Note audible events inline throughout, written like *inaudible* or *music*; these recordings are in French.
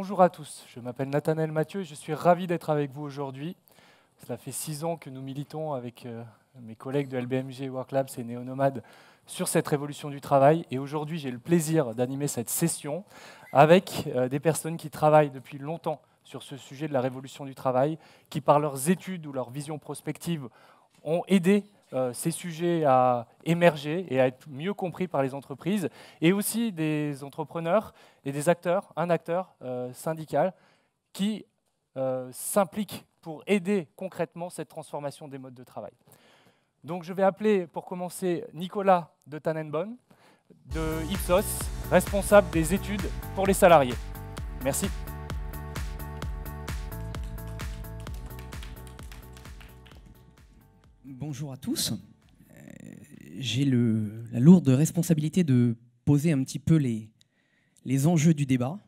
Bonjour à tous, je m'appelle Nathanaël Mathieu et je suis ravi d'être avec vous aujourd'hui. Cela fait six ans que nous militons avec euh, mes collègues de LBMG, WorkLabs et néonomades sur cette révolution du travail. Et aujourd'hui, j'ai le plaisir d'animer cette session avec euh, des personnes qui travaillent depuis longtemps sur ce sujet de la révolution du travail, qui par leurs études ou leurs visions prospectives ont aidé euh, ces sujets à émerger et à être mieux compris par les entreprises et aussi des entrepreneurs et des acteurs, un acteur euh, syndical qui euh, s'implique pour aider concrètement cette transformation des modes de travail. Donc je vais appeler pour commencer Nicolas de Tannenbaum, de Ipsos, responsable des études pour les salariés. Merci. bonjour à tous. Euh, j'ai la lourde responsabilité de poser un petit peu les, les enjeux du débat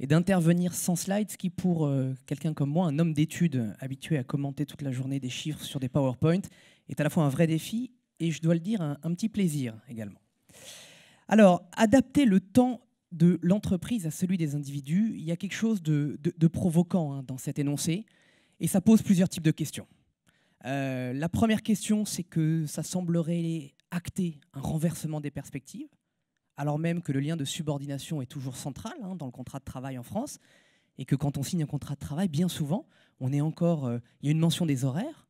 et d'intervenir sans slides, ce qui pour euh, quelqu'un comme moi, un homme d'études habitué à commenter toute la journée des chiffres sur des PowerPoint, est à la fois un vrai défi et, je dois le dire, un, petit plaisir également. Alors, adapter le temps de l'entreprise à celui des individus, il y a quelque chose de, provoquant hein, dans cet énoncé, et ça pose plusieurs types de questions. Euh, la première question, c'est que ça semblerait acter un renversement des perspectives, alors même que le lien de subordination est toujours central hein, dans le contrat de travail en France, et que quand on signe un contrat de travail, bien souvent, on est encore, euh, il y a une mention des horaires.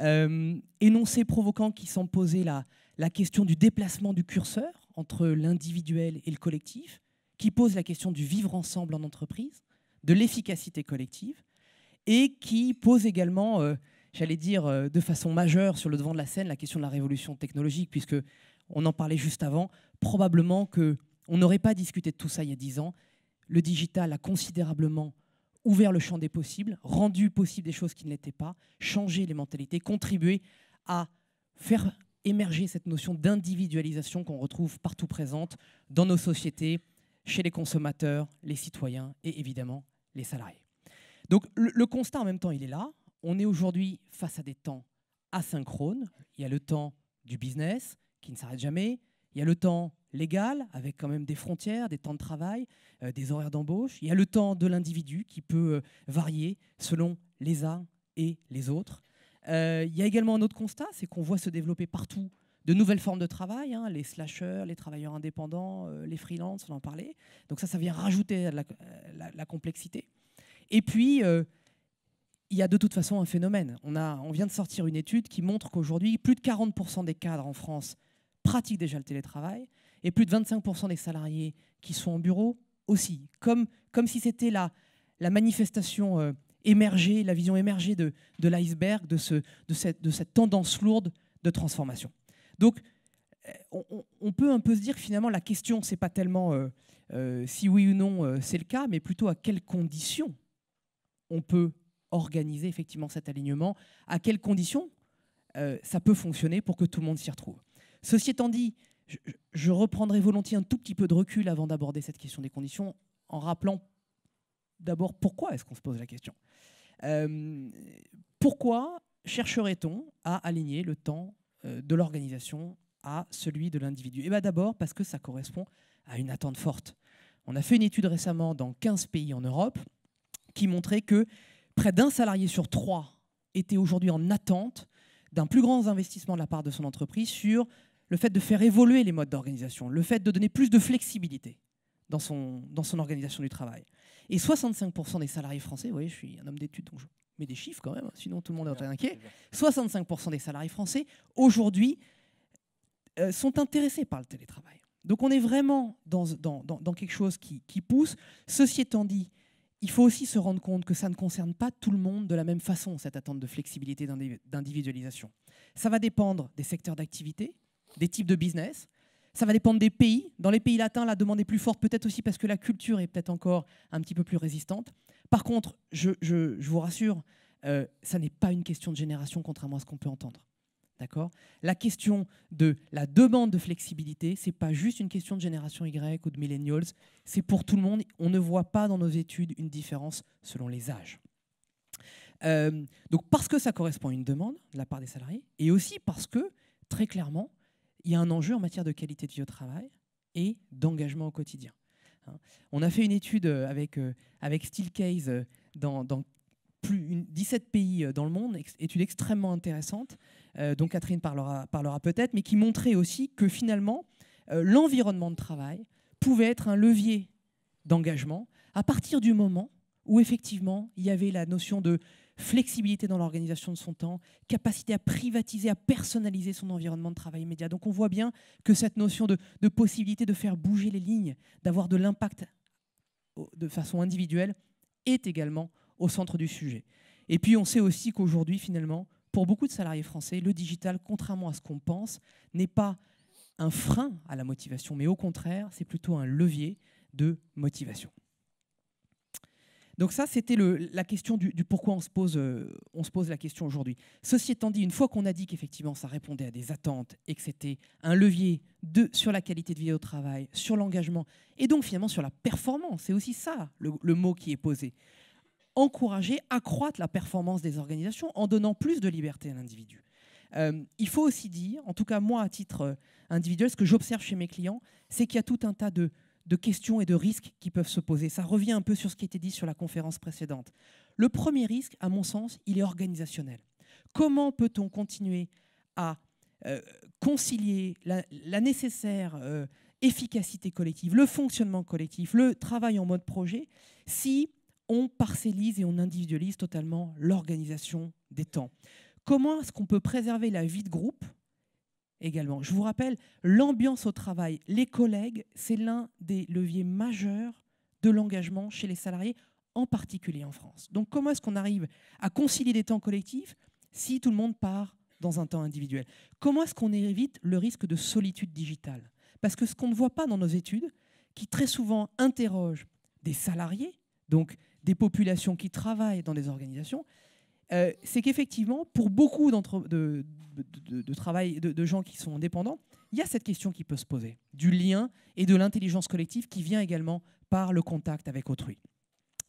Euh, énoncé provoquant qui semble poser la question du déplacement du curseur entre l'individuel et le collectif, qui pose la question du vivre ensemble en entreprise, de l'efficacité collective, et qui pose également j'allais dire, euh, de façon majeure sur le devant de la scène la question de la révolution technologique, puisque on en parlait juste avant, probablement que n'aurait pas discuté de tout ça il y a dix ans. Le digital a considérablement ouvert le champ des possibles, rendu possible des choses qui ne l'étaient pas, changé les mentalités, contribué à faire émerger cette notion d'individualisation qu'on retrouve partout présente dans nos sociétés, chez les consommateurs, les citoyens et évidemment les salariés. Donc le constat en même temps, il est là on est aujourd'hui face à des temps asynchrones. Il y a le temps du business qui ne s'arrête jamais. Il y a le temps légal avec quand même des frontières, des temps de travail, euh, des horaires d'embauche. Il y a le temps de l'individu qui peut euh, varier selon les uns et les autres. Euh, il y a également un autre constat, c'est qu'on voit se développer partout de nouvelles formes de travail, hein, les slasheurs, les travailleurs indépendants, les freelances, on en parlait. Donc ça, ça vient rajouter à la, la complexité. Et puis, il y a de toute façon un phénomène. On, a, on vient de sortir une étude qui montre qu'aujourd'hui, plus de 40% des cadres en France pratiquent déjà le télétravail et plus de 25% des salariés qui sont en bureau aussi. Comme, comme si c'était la, la manifestation euh, émergée, la vision émergée de, de l'iceberg, de, ce, de, cette, de cette tendance lourde de transformation. Donc, euh, on, peut un peu se dire que finalement la question c'est pas tellement euh, si oui ou non c'est le cas, mais plutôt à quelles conditions on peut organiser effectivement cet alignement, à quelles conditions euh, ça peut fonctionner pour que tout le monde s'y retrouve. Ceci étant dit, je, reprendrai volontiers un tout petit peu de recul avant d'aborder cette question des conditions, en rappelant d'abord pourquoi est-ce qu'on se pose la question. Euh, pourquoi chercherait-on à aligner le temps euh, de l'organisation à celui de l'individu Eh bien d'abord parce que ça correspond à une attente forte. On a fait une étude récemment dans 15 pays en Europe qui montrait que près d'un salarié sur trois était aujourd'hui en attente d'un plus grand investissement de la part de son entreprise sur le fait de faire évoluer les modes d'organisation, le fait de donner plus de flexibilité dans son, dans son organisation du travail. Et 65% des salariés français, vous voyez, je suis un homme d'études, donc je mets des chiffres quand même, hein, sinon tout le monde est inquiet. 65% des salariés français, aujourd'hui, euh, sont intéressés par le télétravail. Donc on est vraiment dans, dans, quelque chose qui, qui pousse. Ceci étant dit, il faut aussi se rendre compte que ça ne concerne pas tout le monde de la même façon, cette attente de flexibilité d'individualisation. Ça va dépendre des secteurs d'activité, des types de business, ça va dépendre des pays. Dans les pays latins, la demande est plus forte, peut-être aussi parce que la culture est peut-être encore un petit peu plus résistante. Par contre, je, vous rassure, euh, ça n'est pas une question de génération, contrairement à ce qu'on peut entendre. D'accord La question de la demande de flexibilité, c'est pas juste une question de génération Y ou de millennials, c'est pour tout le monde. On ne voit pas dans nos études une différence selon les âges. Euh, donc parce que ça correspond à une demande de la part des salariés, et aussi parce que, très clairement, il y a un enjeu en matière de qualité de vie au travail et d'engagement au quotidien. Hein On a fait une étude avec, euh, avec Steelcase euh, dans, dans, plus une, 17 pays euh, dans le monde, étude extrêmement intéressante, euh, dont Catherine parlera, parlera peut-être, mais qui montrait aussi que finalement, euh, l'environnement de travail pouvait être un levier d'engagement à partir du moment où effectivement il y avait la notion de flexibilité dans l'organisation de son temps, capacité à privatiser, à personnaliser son environnement de travail immédiat. Donc on voit bien que cette notion de, de possibilité de faire bouger les lignes, d'avoir de l'impact de façon individuelle, est également au centre du sujet. Et puis on sait aussi qu'aujourd'hui, finalement, pour beaucoup de salariés français, le digital, contrairement à ce qu'on pense, n'est pas un frein à la motivation, mais au contraire, c'est plutôt un levier de motivation. Donc ça, c'était la question du, pourquoi on se, pose, euh, on se pose la question aujourd'hui. Ceci étant dit, une fois qu'on a dit qu'effectivement ça répondait à des attentes et que c'était un levier de, sur la qualité de vie au travail, sur l'engagement et donc finalement sur la performance, c'est aussi ça le mot qui est posé encourager, accroître la performance des organisations en donnant plus de liberté à l'individu. Euh, il faut aussi dire, en tout cas moi à titre euh, individuel, ce que j'observe chez mes clients, c'est qu'il y a tout un tas de, questions et de risques qui peuvent se poser. Ça revient un peu sur ce qui a été dit sur la conférence précédente. Le premier risque, à mon sens, il est organisationnel. Comment peut-on continuer à euh, concilier la, nécessaire efficacité collective, le fonctionnement collectif, le travail en mode projet, si on parcellise et on individualise totalement l'organisation des temps. Comment est-ce qu'on peut préserver la vie de groupe également Je vous rappelle, l'ambiance au travail, les collègues, c'est l'un des leviers majeurs de l'engagement chez les salariés, en particulier en France. Donc comment est-ce qu'on arrive à concilier des temps collectifs si tout le monde part dans un temps individuel Comment est-ce qu'on évite le risque de solitude digitale Parce que ce qu'on ne voit pas dans nos études, qui très souvent interrogent des salariés, donc des populations qui travaillent dans des organisations, euh, c'est qu'effectivement, pour beaucoup de, de, de, de, travail, de, gens qui sont indépendants, il y a cette question qui peut se poser, du lien et de l'intelligence collective qui vient également par le contact avec autrui.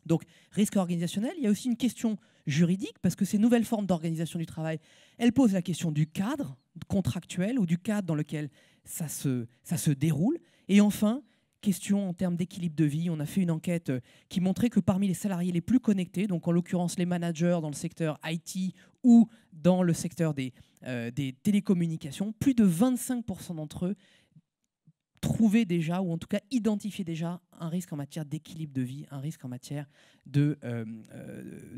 Donc, risque organisationnel, il y a aussi une question juridique, parce que ces nouvelles formes d'organisation du travail, elles posent la question du cadre contractuel ou du cadre dans lequel ça se, ça se déroule. Et enfin, Question en termes d'équilibre de vie. On a fait une enquête euh, qui montrait que parmi les salariés les plus connectés, donc en l'occurrence les managers dans le secteur IT ou dans le secteur des, euh, télécommunications, plus de 25% d'entre eux trouvaient déjà, ou en tout cas identifiaient déjà, un risque en matière d'équilibre de vie, un risque en matière de, euh,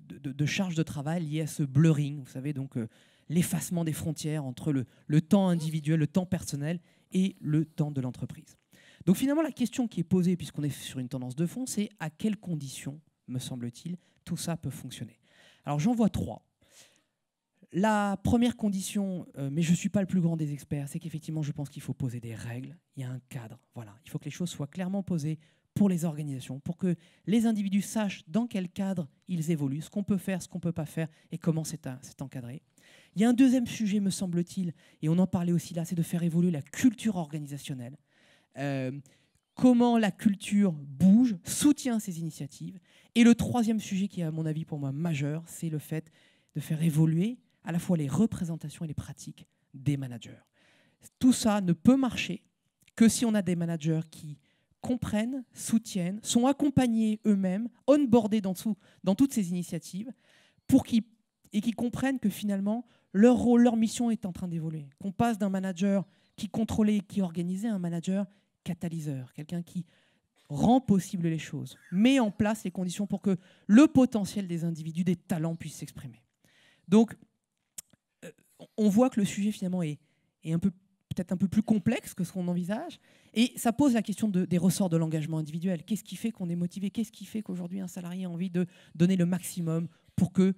de, charge de travail liée à ce blurring, vous savez, donc l'effacement des frontières entre le temps individuel, le temps personnel et le temps de l'entreprise. Donc finalement, la question qui est posée, puisqu'on est sur une tendance de fond, c'est à quelles conditions, me semble-t-il, tout ça peut fonctionner. Alors j'en vois trois. La première condition, euh, mais je ne suis pas le plus grand des experts, c'est qu'effectivement, je pense qu'il faut poser des règles, il y a un cadre. Voilà, il faut que les choses soient clairement posées pour les organisations, pour que les individus sachent dans quel cadre ils évoluent, ce qu'on peut faire, ce qu'on ne peut pas faire et comment c'est encadré. Il y a un deuxième sujet, me semble-t-il, et on en parlait aussi là, c'est de faire évoluer la culture organisationnelle. Euh, comment la culture bouge, soutient ces initiatives. Et le troisième sujet qui est, à mon avis, pour moi majeur, c'est le fait de faire évoluer à la fois les représentations et les pratiques des managers. Tout ça ne peut marcher que si on a des managers qui comprennent, soutiennent, sont accompagnés eux-mêmes, onboardés dans, tout, dans toutes ces initiatives, pour et qui comprennent que finalement leur rôle, leur mission est en train d'évoluer. Qu'on passe d'un manager qui contrôlait et qui organisait un manager catalyseur, quelqu'un qui rend possible les choses, met en place les conditions pour que le potentiel des individus, des talents puissent s'exprimer. Donc, euh, on voit que le sujet finalement est, un peu peut-être un peu plus complexe que ce qu'on envisage, et ça pose la question de, des ressorts de l'engagement individuel. Qu'est-ce qui fait qu'on est motivé Qu'est-ce qui fait qu'aujourd'hui un salarié a envie de donner le maximum pour que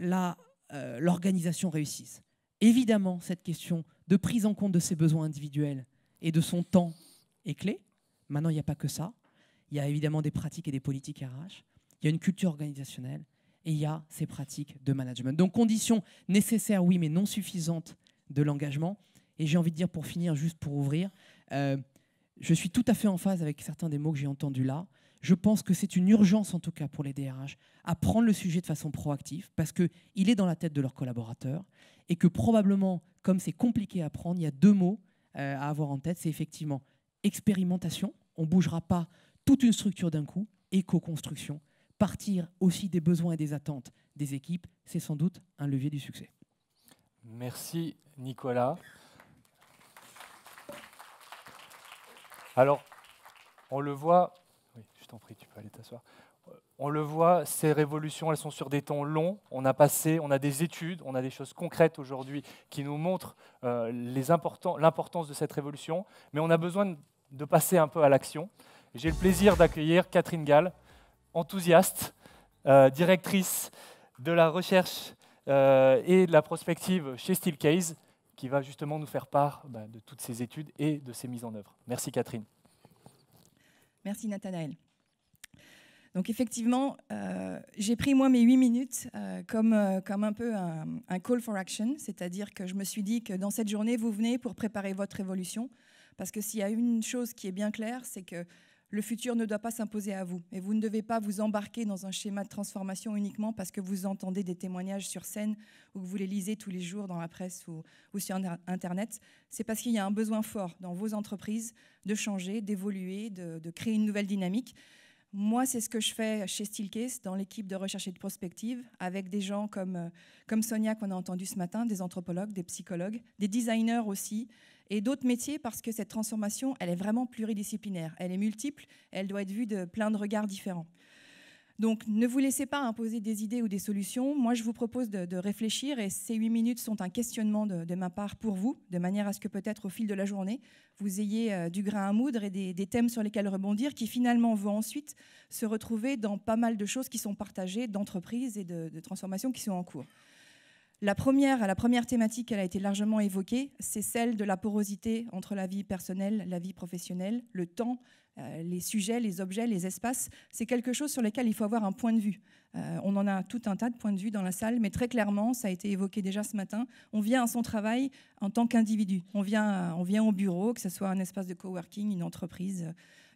euh, l'organisation réussisse Évidemment, cette question de prise en compte de ses besoins individuels et de son temps est clé. Maintenant, il n'y a pas que ça. Il y a évidemment des pratiques et des politiques RH. Il y a une culture organisationnelle et il y a ces pratiques de management. Donc, conditions nécessaires, oui, mais non suffisantes de l'engagement. Et j'ai envie de dire, pour finir, juste pour ouvrir, euh, je suis tout à fait en phase avec certains des mots que j'ai entendus là. Je pense que c'est une urgence, en tout cas pour les DRH, à prendre le sujet de façon proactive, parce qu'il est dans la tête de leurs collaborateurs, et que probablement, comme c'est compliqué à prendre, il y a deux mots euh, à avoir en tête, c'est effectivement expérimentation, on ne bougera pas toute une structure d'un coup, éco construction partir aussi des besoins et des attentes des équipes, c'est sans doute un levier du succès. Merci Nicolas. Alors, on le voit, je t'en prie, tu peux aller t'asseoir. Euh, on le voit, ces révolutions, elles sont sur des temps longs. On a passé, on a des études, on a des choses concrètes aujourd'hui qui nous montrent euh, l'importance de cette révolution. Mais on a besoin de passer un peu à l'action. J'ai le plaisir d'accueillir Catherine Gall, enthousiaste, euh, directrice de la recherche euh, et de la prospective chez Steelcase, qui va justement nous faire part bah, de toutes ces études et de ces mises en œuvre. Merci Catherine. Merci Nathanaël. Donc effectivement, euh, j'ai pris moi mes huit minutes comme, comme un peu un, call for action, c'est-à-dire que je me suis dit que dans cette journée, vous venez pour préparer votre évolution. Parce que s'il y a une chose qui est bien claire, c'est que le futur ne doit pas s'imposer à vous. Et vous ne devez pas vous embarquer dans un schéma de transformation uniquement parce que vous entendez des témoignages sur scène ou que vous les lisez tous les jours dans la presse ou, sur Internet. C'est parce qu'il y a un besoin fort dans vos entreprises de changer, d'évoluer, de, créer une nouvelle dynamique. Moi, c'est ce que je fais chez Steelcase, dans l'équipe de recherche et de prospective, avec des gens comme, euh, comme Sonia qu'on a entendu ce matin, des anthropologues, des psychologues, des designers aussi, et d'autres métiers parce que cette transformation, elle est vraiment pluridisciplinaire, elle est multiple, elle doit être vue de plein de regards différents. Donc ne vous laissez pas imposer des idées ou des solutions. Moi, je vous propose de, réfléchir et ces huit minutes sont un questionnement de, ma part pour vous, de manière à ce que peut-être au fil de la journée, vous ayez euh, du grain à moudre et des, thèmes sur lesquels rebondir qui finalement vont ensuite se retrouver dans pas mal de choses qui sont partagées, d'entreprises et de transformations qui sont en cours. La première, la première thématique, elle a été largement évoquée, c'est celle de la porosité entre la vie personnelle, la vie professionnelle, le temps, euh, les sujets, les objets, les espaces. C'est quelque chose sur lequel il faut avoir un point de vue. Euh, on en a tout un tas de points de vue dans la salle, mais très clairement, ça a été évoqué déjà ce matin, on vient à son travail en tant qu'individu. On vient, on vient au bureau, que ce soit un espace de coworking, une entreprise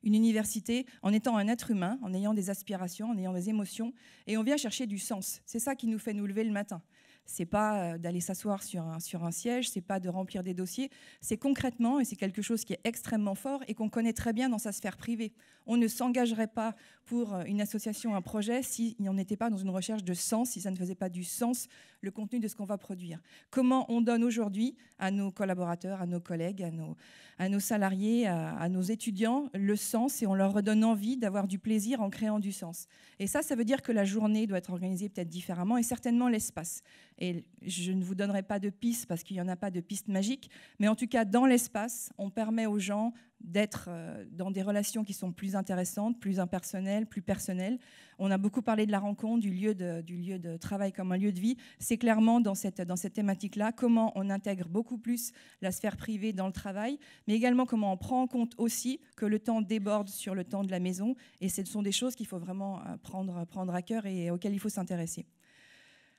une université en étant un être humain, en ayant des aspirations, en ayant des émotions, et on vient chercher du sens. C'est ça qui nous fait nous lever le matin c'est pas euh, d'aller s'asseoir sur un, sur un siège, c'est pas de remplir des dossiers, c'est concrètement, et c'est quelque chose qui est extrêmement fort et qu'on connaît très bien dans sa sphère privée. On ne s'engagerait pas pour euh, une association, un projet, si on n'était pas dans une recherche de sens, si ça ne faisait pas du sens le contenu de ce qu'on va produire. Comment on donne aujourd'hui à nos collaborateurs, à nos collègues, à nos, à nos salariés, à nos étudiants le sens et on leur redonne envie d'avoir du plaisir en créant du sens. Et ça, ça veut dire que la journée doit être organisée peut-être différemment et certainement l'espace. Et je ne vous donnerai pas de piste parce qu'il n'y en a pas de piste magique, mais en tout cas, dans l'espace, on permet aux gens d'être euh, dans des relations qui sont plus intéressantes, plus impersonnelles, plus personnelles. On a beaucoup parlé de la rencontre, du lieu de, du lieu de travail comme un lieu de vie. C'est clairement dans cette, thématique-là comment on intègre beaucoup plus la sphère privée dans le travail, mais également comment on prend en compte aussi que le temps déborde sur le temps de la maison. Et ce sont des choses qu'il faut vraiment euh, prendre, prendre à cœur et auxquelles il faut s'intéresser.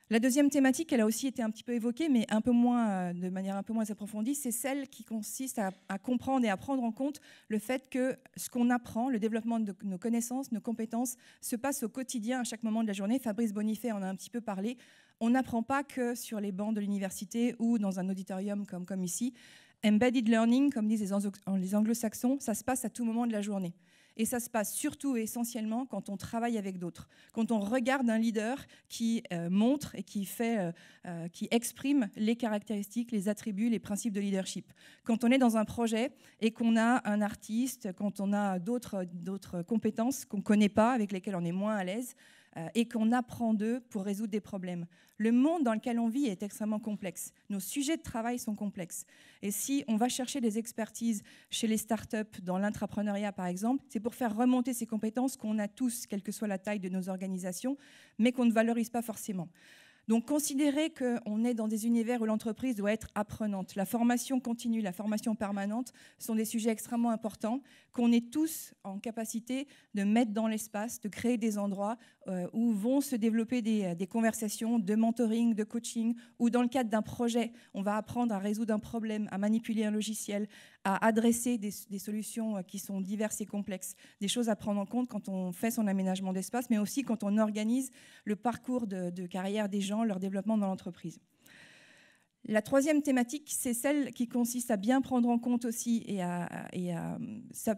La deuxième thématique, elle a aussi été un petit peu évoquée, mais un peu moins, euh, de manière un peu moins approfondie, c'est celle qui consiste à, comprendre et à prendre en compte le fait que ce qu'on apprend, le développement de nos connaissances, nos compétences, se passe au quotidien, à chaque moment de la journée. Fabrice Bonifay en a un petit peu parlé. On n'apprend pas que sur les bancs de l'université ou dans un auditorium comme, comme ici. Embedded learning, comme disent les anglo-saxons, ça se passe à tout moment de la journée. Et ça se passe surtout et essentiellement quand on travaille avec d'autres, quand on regarde un leader qui euh, montre et qui, fait, euh, euh, qui exprime les caractéristiques, les attributs, les principes de leadership. Quand on est dans un projet et qu'on a un artiste, quand on a d'autres compétences qu'on ne connaît pas, avec lesquelles on est moins à l'aise, euh, et qu'on apprend d'eux pour résoudre des problèmes. Le monde dans lequel on vit est extrêmement complexe. Nos sujets de travail sont complexes. Et si on va chercher des expertises chez les start-up, dans l'intrapreneuriat par exemple, c'est pour faire remonter ces compétences qu'on a tous, quelle que soit la taille de nos organisations, mais qu'on ne valorise pas forcément. Donc considérer qu'on est dans des univers où l'entreprise doit être apprenante. La formation continue, la formation permanente sont des sujets extrêmement importants qu'on est tous en capacité de mettre dans l'espace, de créer des endroits euh, où vont se développer euh, des, conversations de mentoring, de coaching, ou dans le cadre d'un projet, on va apprendre à résoudre un problème, à manipuler un logiciel, à adresser des, solutions euh, qui sont diverses et complexes, des choses à prendre en compte quand on fait son aménagement d'espace, mais aussi quand on organise le parcours de, carrière des gens, leur développement dans l'entreprise. La troisième thématique, c'est celle qui consiste à bien prendre en compte aussi et à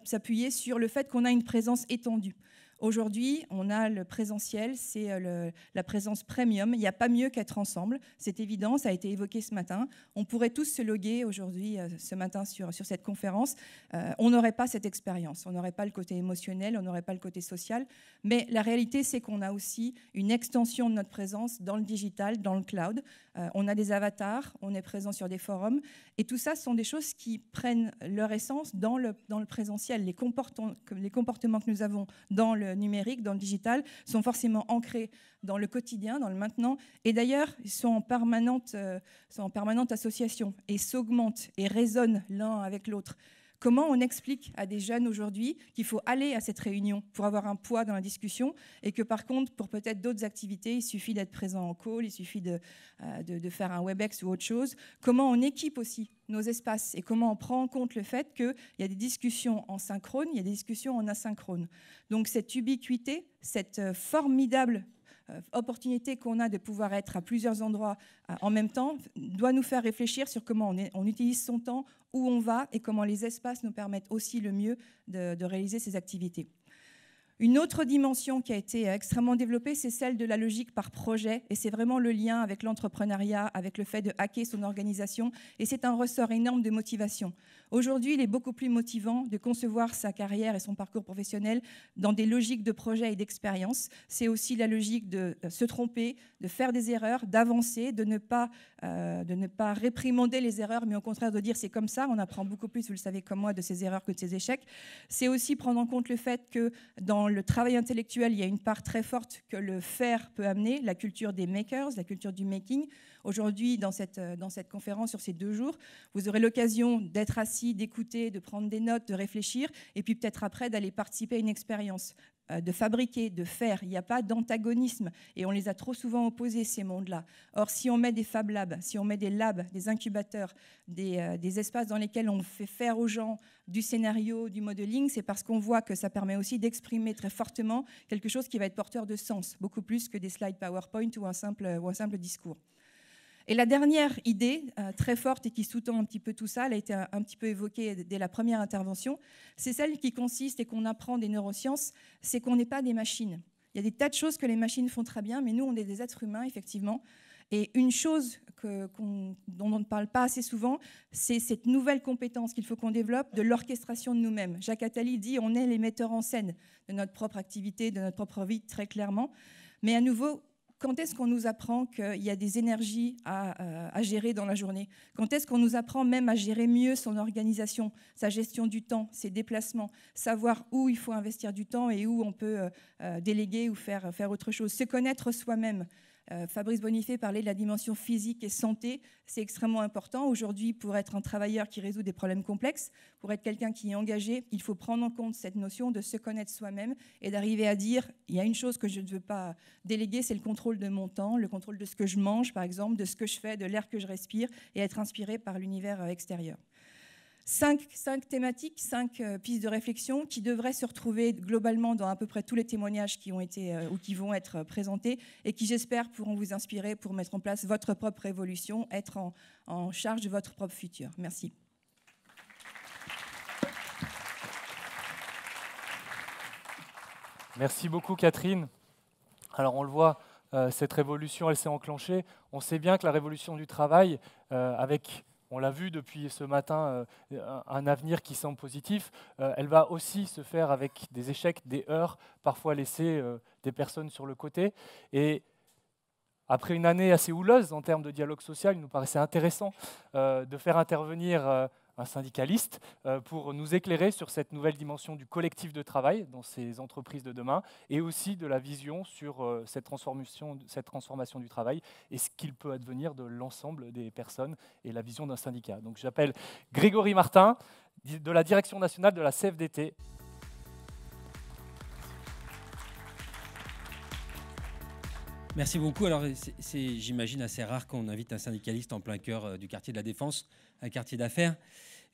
s'appuyer sur le fait qu'on a une présence étendue. Aujourd'hui, on a le présentiel, c'est euh, la présence premium. Il n'y a pas mieux qu'être ensemble. C'est évident, ça a été évoqué ce matin. On pourrait tous se loguer aujourd'hui, euh, ce matin, sur, sur cette conférence. Euh, on n'aurait pas cette expérience. On n'aurait pas le côté émotionnel, on n'aurait pas le côté social. Mais la réalité, c'est qu'on a aussi une extension de notre présence dans le digital, dans le cloud. on a des avatars, on est présent sur des forums. Et tout ça sont des choses qui prennent leur essence dans le, dans le présentiel. Les, comportements, les comportements que nous avons dans le euh, numériques, numérique, dans le digital, sont forcément ancrés dans le quotidien, dans le maintenant. Et d'ailleurs, ils sont en permanente, euh, sont en permanente association et s'augmentent et résonnent l'un avec l'autre. Comment on explique à des jeunes aujourd'hui qu'il faut aller à cette réunion pour avoir un poids dans la discussion et que par contre, pour peut-être d'autres activités, il suffit d'être présent en call, il suffit euh, de, faire un WebEx ou autre chose Comment on équipe aussi nos espaces et comment on prend en compte le fait qu'il y a des discussions en synchrone, il y a des discussions en asynchrone. Donc cette ubiquité, cette euh, formidable euh, opportunité qu'on a de pouvoir être à plusieurs endroits euh, en même temps doit nous faire réfléchir sur comment on, utilise son temps, où on va et comment les espaces nous permettent aussi le mieux de réaliser ces activités. Une autre dimension qui a été euh, extrêmement développée, c'est celle de la logique par projet. Et c'est vraiment le lien avec l'entrepreneuriat, avec le fait de hacker son organisation. Et c'est un ressort énorme de motivation. Aujourd'hui, il est beaucoup plus motivant de concevoir sa carrière et son parcours professionnel dans des logiques de projet et d'expérience. C'est aussi la logique de euh, se tromper, de faire des erreurs, d'avancer, de, ne pas, euh, de ne pas réprimander les erreurs, mais au contraire de dire c'est comme ça. On apprend beaucoup plus, vous le savez comme moi, de ses erreurs que de ses échecs. C'est aussi prendre en compte le fait que dans le travail intellectuel, il y a une part très forte que le faire peut amener, la culture des makers, la culture du making. Aujourd'hui, dans cette, euh, dans cette conférence, sur ces deux jours, vous aurez l'occasion d'être assis, d'écouter, de prendre des notes, de réfléchir, et puis peut-être après d'aller participer à une expérience. Euh, de fabriquer, de faire. Il n'y a pas d'antagonisme et on les a trop souvent opposés, ces mondes-là. Or, si on met des Fab Labs, si on met des labs, des incubateurs, euh, des, espaces dans lesquels on fait faire aux gens du scénario, du modeling, c'est parce qu'on voit que ça permet aussi d'exprimer très fortement quelque chose qui va être porteur de sens, beaucoup plus que des slides PowerPoint ou un simple discours. Et la dernière idée, euh, très forte et qui sous-tend un petit peu tout ça, elle a été un, petit peu évoquée dès la première intervention, c'est celle qui consiste, et qu'on apprend des neurosciences, c'est qu'on n'est pas des machines. Il y a des tas de choses que les machines font très bien, mais nous, on est des êtres humains, effectivement. Et une chose que, dont on ne parle pas assez souvent, c'est cette nouvelle compétence qu'il faut qu'on développe de l'orchestration de nous-mêmes. Jacques Attali dit on est les metteurs en scène de notre propre activité, de notre propre vie, très clairement. Mais à nouveau, quand est-ce qu'on nous apprend qu'il y a des énergies euh, à, gérer dans la journée Quand est-ce qu'on nous apprend même à gérer mieux son organisation, sa gestion du temps, ses déplacements, savoir où il faut investir du temps et où on peut euh, euh, déléguer ou faire, faire autre chose, se connaître soi-même euh, Fabrice Bonifay parlait de la dimension physique et santé. C'est extrêmement important. Aujourd'hui, pour être un travailleur qui résout des problèmes complexes, pour être quelqu'un qui est engagé, il faut prendre en compte cette notion de se connaître soi-même et d'arriver à dire, il y a une chose que je ne veux pas déléguer, c'est le contrôle de mon temps, le contrôle de ce que je mange, par exemple, de ce que je fais, de l'air que je respire, et être inspiré par l'univers euh, extérieur cinq, thématiques, cinq euh, pistes de réflexion qui devraient se retrouver globalement dans à peu près tous les témoignages qui ont été euh, ou qui vont être euh, présentés et qui, j'espère, pourront vous inspirer pour mettre en place votre propre révolution, être en, charge de votre propre futur. Merci. Merci beaucoup, Catherine. Alors, on le voit, cette révolution, elle s'est enclenchée. On sait bien que la révolution du travail, avec on l'a vu depuis ce matin, euh, un avenir qui semble positif, euh, elle va aussi se faire avec des échecs, des heurts, parfois laisser euh, des personnes sur le côté. Et après une année assez houleuse en termes de dialogue social, il nous paraissait intéressant de faire intervenir un syndicaliste, euh, pour nous éclairer sur cette nouvelle dimension du collectif de travail dans ces entreprises de demain et aussi de la vision sur euh, cette transformation, cette transformation du travail et ce qu'il peut advenir de l'ensemble des personnes et la vision d'un syndicat. Donc j'appelle Grégory Martin de la direction nationale de la CFDT. Merci beaucoup. Alors, c'est, j'imagine, assez rare qu'on invite un syndicaliste en plein cœur euh, du quartier de la Défense, un quartier d'affaires.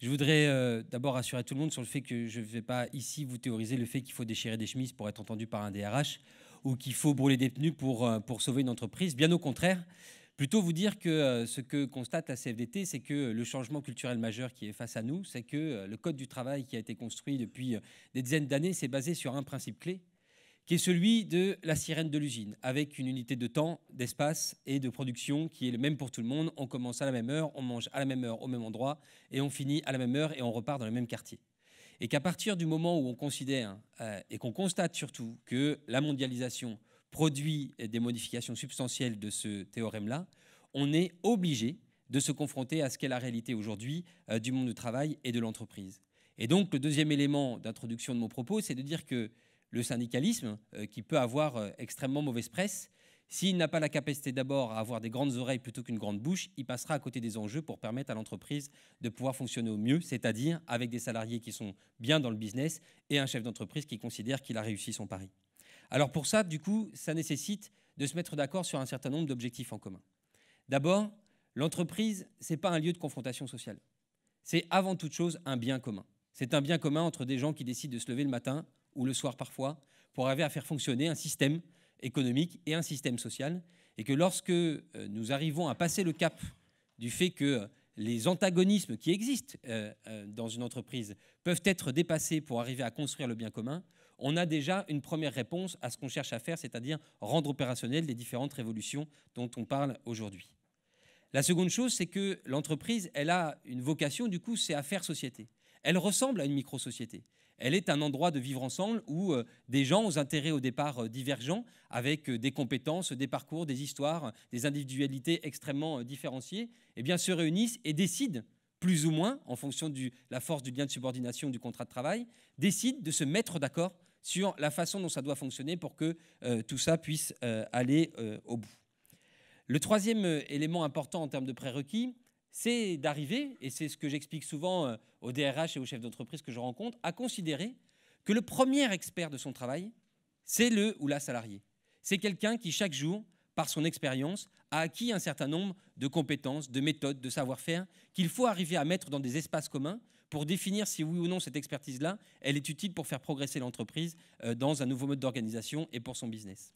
Je voudrais euh, d'abord rassurer tout le monde sur le fait que je ne vais pas ici vous théoriser le fait qu'il faut déchirer des chemises pour être entendu par un DRH ou qu'il faut brûler des tenues pour, euh, pour sauver une entreprise. Bien au contraire, plutôt vous dire que ce que constate la CFDT, c'est que le changement culturel majeur qui est face à nous, c'est que le Code du travail qui a été construit depuis des dizaines d'années, s'est basé sur un principe clé, qui est celui de la sirène de l'usine, avec une unité de temps, d'espace et de production qui est le même pour tout le monde. On commence à la même heure, on mange à la même heure, au même endroit, et on finit à la même heure et on repart dans le même quartier. Et qu'à partir du moment où on considère euh, et qu'on constate surtout que la mondialisation produit des modifications substantielles de ce théorème-là, on est obligé de se confronter à ce qu'est la réalité aujourd'hui euh, du monde du travail et de l'entreprise. Et donc le deuxième élément d'introduction de mon propos, c'est de dire que le syndicalisme, euh, qui peut avoir euh, extrêmement mauvaise presse, s'il n'a pas la capacité d'abord à avoir des grandes oreilles plutôt qu'une grande bouche, il passera à côté des enjeux pour permettre à l'entreprise de pouvoir fonctionner au mieux, c'est-à-dire avec des salariés qui sont bien dans le business et un chef d'entreprise qui considère qu'il a réussi son pari. Alors pour ça, du coup, ça nécessite de se mettre d'accord sur un certain nombre d'objectifs en commun. D'abord, l'entreprise, ce n'est pas un lieu de confrontation sociale. C'est avant toute chose un bien commun. C'est un bien commun entre des gens qui décident de se lever le matin ou le soir parfois, pour arriver à faire fonctionner un système économique et un système social. Et que lorsque euh, nous arrivons à passer le cap du fait que euh, les antagonismes qui existent euh, dans une entreprise peuvent être dépassés pour arriver à construire le bien commun, on a déjà une première réponse à ce qu'on cherche à faire, c'est-à-dire rendre opérationnelles les différentes révolutions dont on parle aujourd'hui. La seconde chose, c'est que l'entreprise, elle a une vocation, du coup, c'est à faire société. Elle ressemble à une micro-société. Elle est un endroit de vivre ensemble où euh, des gens aux intérêts au départ euh, divergents, avec euh, des compétences, des parcours, des histoires, des individualités extrêmement différenciées, eh bien, se réunissent et décident, plus ou moins, en fonction de la force du lien de subordination du contrat de travail, décident de se mettre d'accord sur la façon dont ça doit fonctionner pour que tout ça puisse aller au bout. Le troisième élément important en termes de prérequis, c'est d'arriver, et c'est ce que j'explique souvent euh, au DRH et aux chefs d'entreprise que je rencontre, à considérer que le premier expert de son travail, c'est le ou la salarié. C'est quelqu'un qui, chaque jour, par son expérience, a acquis un certain nombre de compétences, de méthodes, de savoir-faire qu'il faut arriver à mettre dans des espaces communs pour définir si oui ou non cette expertise-là, elle est utile pour faire progresser l'entreprise euh, dans un nouveau mode d'organisation et pour son business.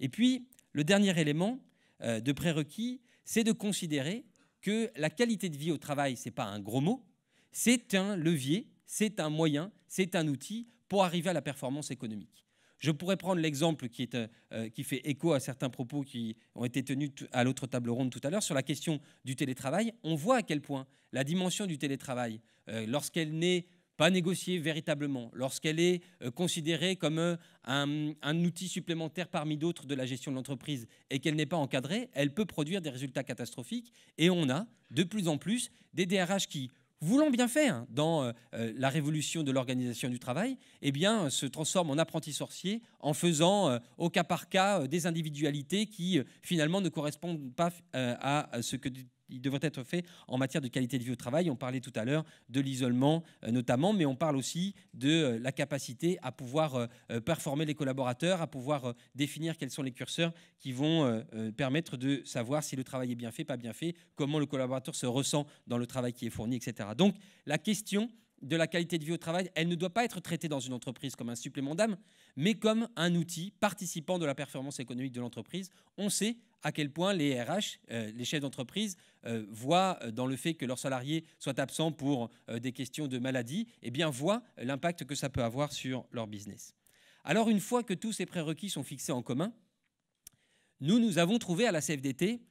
Et puis, le dernier élément euh, de prérequis, c'est de considérer que la qualité de vie au travail, ce n'est pas un gros mot, c'est un levier, c'est un moyen, c'est un outil pour arriver à la performance économique. Je pourrais prendre l'exemple qui, euh, euh, fait écho à certains propos qui ont été tenus à l'autre table ronde tout à l'heure sur la question du télétravail. On voit à quel point la dimension du télétravail, euh, lorsqu'elle n'est pas négociée véritablement, lorsqu'elle est euh, considérée comme euh, un, outil supplémentaire parmi d'autres de la gestion de l'entreprise et qu'elle n'est pas encadrée, elle peut produire des résultats catastrophiques. Et on a de plus en plus des DRH qui, voulant bien faire dans euh, la révolution de l'organisation du travail, eh bien, se transforment en apprentis sorciers en faisant au cas par cas des individualités qui finalement ne correspondent pas à ce que il devrait être fait en matière de qualité de vie au travail. On parlait tout à l'heure de l'isolement euh, notamment, mais on parle aussi de euh, la capacité à pouvoir euh, performer les collaborateurs, à pouvoir définir quels sont les curseurs qui vont permettre de savoir si le travail est bien fait, pas bien fait, comment le collaborateur se ressent dans le travail qui est fourni, etc. Donc la question de la qualité de vie au travail, elle ne doit pas être traitée dans une entreprise comme un supplément d'âme, mais comme un outil participant de la performance économique de l'entreprise. On sait à quel point les RH, euh, les chefs d'entreprise, euh, voient euh, dans le fait que leurs salariés soient absents pour des questions de maladie, eh bien, voient l'impact que ça peut avoir sur leur business. Alors, une fois que tous ces prérequis sont fixés en commun, nous, nous avons trouvé à la CFDT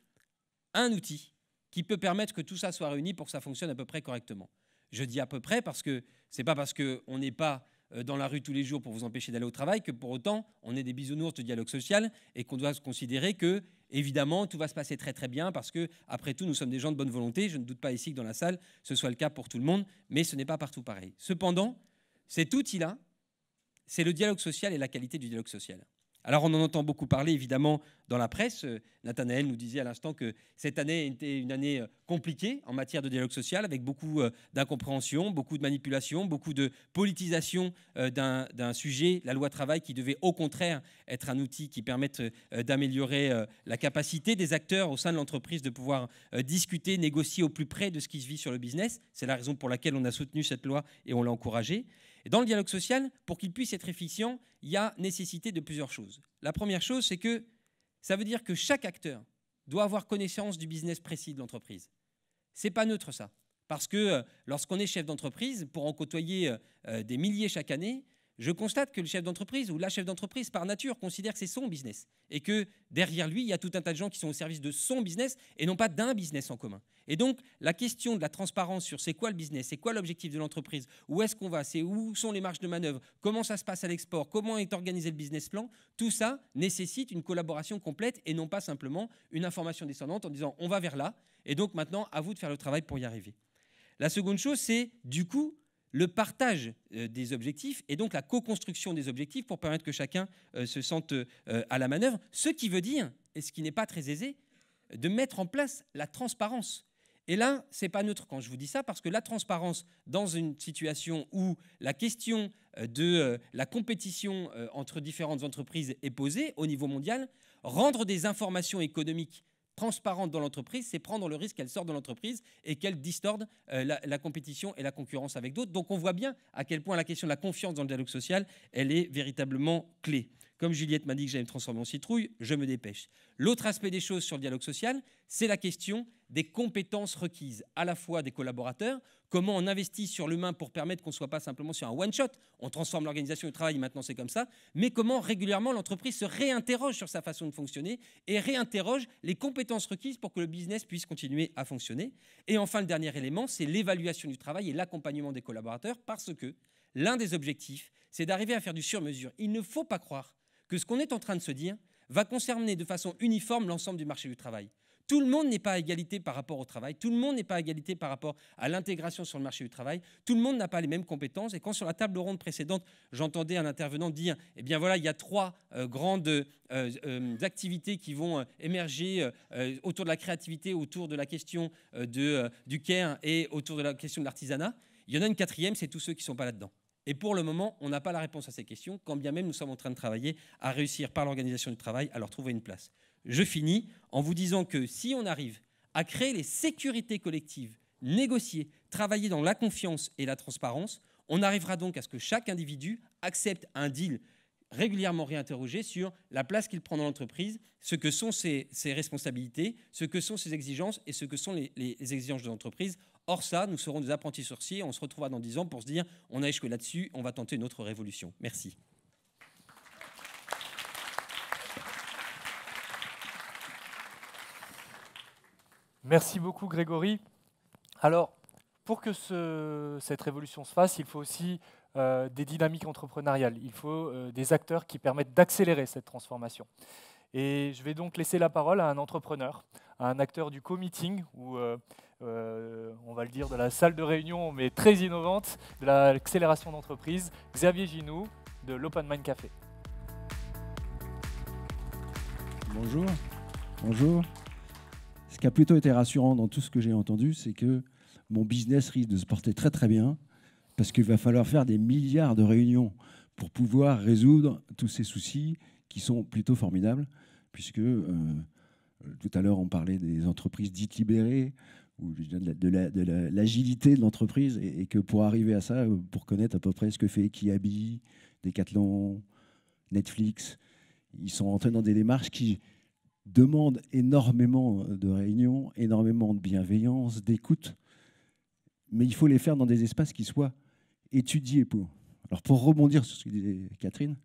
un outil qui peut permettre que tout ça soit réuni pour que ça fonctionne à peu près correctement. Je dis à peu près parce que c'est pas parce qu'on n'est pas dans la rue tous les jours pour vous empêcher d'aller au travail que pour autant on est des bisounours de dialogue social et qu'on doit considérer que Évidemment, tout va se passer très très bien parce que, après tout, nous sommes des gens de bonne volonté. Je ne doute pas ici que dans la salle, ce soit le cas pour tout le monde, mais ce n'est pas partout pareil. Cependant, cet outil-là, c'est le dialogue social et la qualité du dialogue social. Alors on en entend beaucoup parler évidemment dans la presse. Euh, Nathanaël nous disait à l'instant que cette année était une année euh, compliquée en matière de dialogue social, avec beaucoup euh, d'incompréhension, beaucoup de manipulation, beaucoup de politisation d'un sujet, la loi travail, qui devait au contraire être un outil qui permette d'améliorer la capacité des acteurs au sein de l'entreprise de pouvoir discuter, négocier au plus près de ce qui se vit sur le business. C'est la raison pour laquelle on a soutenu cette loi et on l'a encouragée dans le dialogue social, pour qu'il puisse être efficient, il y a nécessité de plusieurs choses. La première chose, c'est que ça veut dire que chaque acteur doit avoir connaissance du business précis de l'entreprise. C'est pas neutre ça, parce que euh, lorsqu'on est chef d'entreprise, pour en côtoyer euh, euh, des milliers chaque année, je constate que le chef d'entreprise ou la chef d'entreprise, par nature, considère que c'est son business et que derrière lui, il y a tout un tas de gens qui sont au service de son business et non pas d'un business en commun. Et donc, la question de la transparence sur c'est quoi le business, c'est quoi l'objectif de l'entreprise, où est-ce qu'on va, c'est où sont les marges de manœuvre, comment ça se passe à l'export, comment est organisé le business plan, tout ça nécessite une collaboration complète et non pas simplement une information descendante en disant on va vers là et donc maintenant à vous de faire le travail pour y arriver. La seconde chose, c'est du coup le partage euh, des objectifs et donc la co-construction des objectifs pour permettre que chacun euh, se sente euh, à la manœuvre, ce qui veut dire, et ce qui n'est pas très aisé, de mettre en place la transparence. Et là, ce n'est pas neutre quand je vous dis ça, parce que la transparence, dans une situation où la question de la compétition entre différentes entreprises est posée au niveau mondial, rendre des informations économiques transparente dans l'entreprise, c'est prendre le risque qu'elle sorte de l'entreprise et qu'elle distorde euh, la, la, compétition et la concurrence avec d'autres. Donc on voit bien à quel point la question de la confiance dans le dialogue social, elle est véritablement clé. Comme Juliette m'a dit que j'allais me transformer en citrouille, je me dépêche. L'autre aspect des choses sur le dialogue social, c'est la question des compétences requises, à la fois des collaborateurs, comment on investit sur l'humain pour permettre qu'on ne soit pas simplement sur un one-shot. On transforme l'organisation du travail, maintenant c'est comme ça, mais comment régulièrement l'entreprise se réinterroge sur sa façon de fonctionner et réinterroge les compétences requises pour que le business puisse continuer à fonctionner. Et enfin, le dernier élément, c'est l'évaluation du travail et l'accompagnement des collaborateurs, parce que l'un des objectifs, c'est d'arriver à faire du sur-mesure. Il ne faut pas croire que ce qu'on est en train de se dire va concerner de façon uniforme l'ensemble du marché du travail. Tout le monde n'est pas à égalité par rapport au travail, tout le monde n'est pas à égalité par rapport à l'intégration sur le marché du travail, tout le monde n'a pas les mêmes compétences. Et quand sur la table ronde précédente, j'entendais un intervenant dire, eh bien voilà, il y a trois euh, grandes euh, euh, activités qui vont émerger autour de la créativité, autour de la question du care et autour de la question de l'artisanat. Il y en a une quatrième, c'est tous ceux qui ne sont pas là-dedans. Et pour le moment, on n'a pas la réponse à ces questions, quand bien même nous sommes en train de travailler à réussir par l'organisation du travail à leur trouver une place. Je finis en vous disant que si on arrive à créer les sécurités collectives, négocier, travailler dans la confiance et la transparence, on arrivera donc à ce que chaque individu accepte un deal régulièrement réinterrogé sur la place qu'il prend dans l'entreprise, ce que sont ses, responsabilités, ce que sont ses exigences et ce que sont les, les exigences de l'entreprise. Or ça, nous serons des apprentis sorciers, on se retrouvera dans 10 ans pour se dire on a échoué là-dessus, on va tenter une autre révolution. Merci. Merci beaucoup Grégory. Alors, pour que cette révolution se fasse, il faut aussi euh, des dynamiques entrepreneuriales, il faut euh, des acteurs qui permettent d'accélérer cette transformation. Et je vais donc laisser la parole à un entrepreneur, à un acteur du co-meeting, ou euh, on va le dire de la salle de réunion, mais très innovante, de l'accélération d'entreprise, Xavier Ginou de l'Open Mind Café. Bonjour. Bonjour qui a plutôt été rassurant dans tout ce que j'ai entendu, c'est que mon business risque de se porter très très bien parce qu'il va falloir faire des milliards de réunions pour pouvoir résoudre tous ces soucis qui sont plutôt formidables, puisque euh, tout à l'heure on parlait des entreprises dites libérées ou de l'agilité de l'entreprise et, que pour arriver à ça, euh, pour connaître à peu près ce que fait Kiabi, Decathlon, Netflix, ils sont entrés dans des démarches qui, demande énormément de réunions, énormément de bienveillance, d'écoute, mais il faut les faire dans des espaces qui soient étudiés pour. Alors pour rebondir sur ce que disait Catherine,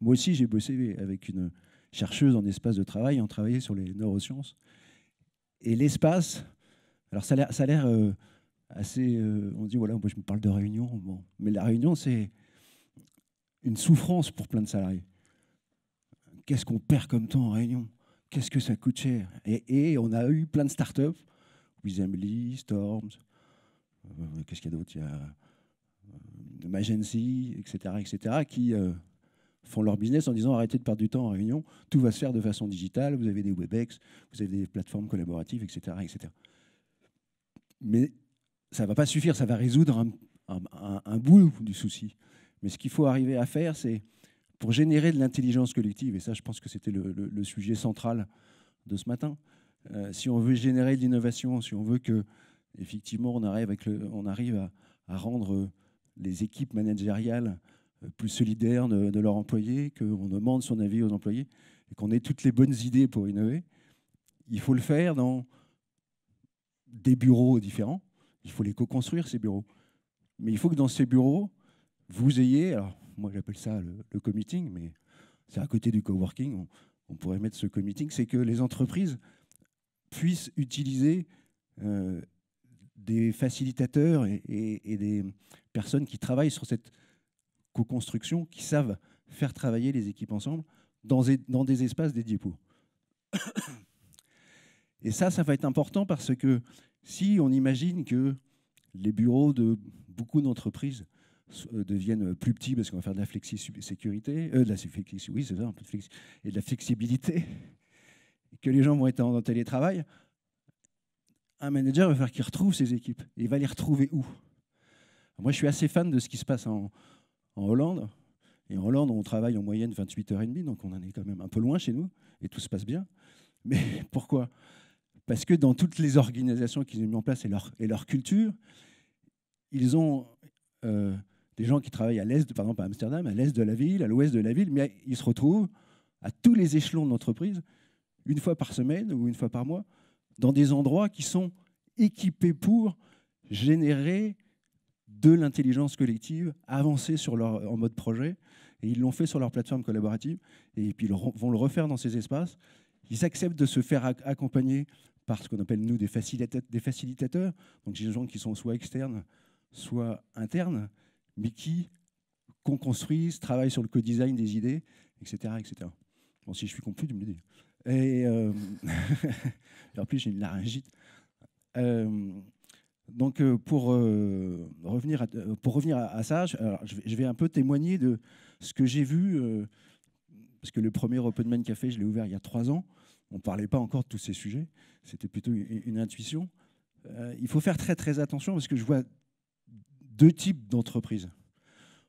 moi aussi j'ai bossé avec une chercheuse en espace de travail, on travaillait sur les neurosciences, et l'espace, alors ça a l'air euh, assez... Euh, on dit, voilà, moi je me parle de réunion, bon. mais la réunion c'est une souffrance pour plein de salariés. Qu'est-ce qu'on perd comme temps en réunion qu'est-ce que ça coûte cher et, on a eu plein de startups, Wizemly, Storms, euh, qu'est-ce qu'il y a d'autre Il y a euh, Magency, etc., etc., qui euh, font leur business en disant arrêtez de perdre du temps en réunion, tout va se faire de façon digitale, vous avez des WebEx, vous avez des plateformes collaboratives, etc. etc. Mais ça ne va pas suffire, ça va résoudre un bout du souci. Mais ce qu'il faut arriver à faire, c'est pour générer de l'intelligence collective, et ça je pense que c'était le, sujet central de ce matin, euh, si on veut générer de l'innovation, si on veut que effectivement on arrive, avec le, on arrive à, rendre euh, les équipes managériales euh, plus solidaires de, leurs employés, qu'on demande son avis aux employés, et qu'on ait toutes les bonnes idées pour innover, il faut le faire dans des bureaux différents. Il faut les co-construire, ces bureaux. Mais il faut que dans ces bureaux, vous ayez, alors moi j'appelle ça le, le committing, mais c'est à côté du coworking, on, pourrait mettre ce committing, c'est que les entreprises puissent utiliser euh, des facilitateurs et, des personnes qui travaillent sur cette co-construction, qui savent faire travailler les équipes ensemble dans, dans des espaces dédiés pour. Et ça, ça va être important parce que si on imagine que les bureaux de beaucoup d'entreprises euh, deviennent euh, plus petits parce qu'on va faire de la flexi-sécurité, euh, de la oui, c'est un peu de et de la flexibilité, *laughs* et que les gens vont être en, télétravail, un manager va faire qu'il retrouve ses équipes. Et il va les retrouver où Moi, je suis assez fan de ce qui se passe en, Hollande. Et en Hollande, on travaille en moyenne 28h30, donc on en est quand même un peu loin chez nous, et tout se passe bien. Mais *laughs* pourquoi Parce que dans toutes les organisations qu'ils ont mis en place et leur, et leur culture, ils ont des gens qui travaillent à l'est, par exemple à Amsterdam, à l'est de la ville, à l'ouest de la ville, mais ils se retrouvent à tous les échelons de l'entreprise, une fois par semaine ou une fois par mois, dans des endroits qui sont équipés pour générer de l'intelligence collective, avancer sur leur, en mode projet. Et ils l'ont fait sur leur plateforme collaborative, et puis ils vont le refaire dans ces espaces. Ils acceptent de se faire accompagner par ce qu'on appelle, nous, des, facilitateurs. Donc, des gens qui sont soit externes, soit internes, mais qui, qu'on construise, travaille sur le co-design des idées, etc., etc. Bon, si je suis confus, tu me le dis. Et, euh, *laughs* en plus, j'ai une laryngite. Euh, donc, euh, pour, revenir à, pour revenir à, ça, je, vais, un peu témoigner de ce que j'ai vu, parce que le premier Open Man Café, je l'ai ouvert il y a trois ans. On ne parlait pas encore de tous ces sujets. C'était plutôt une, une intuition. il faut faire très, très attention, parce que je vois deux types d'entreprises.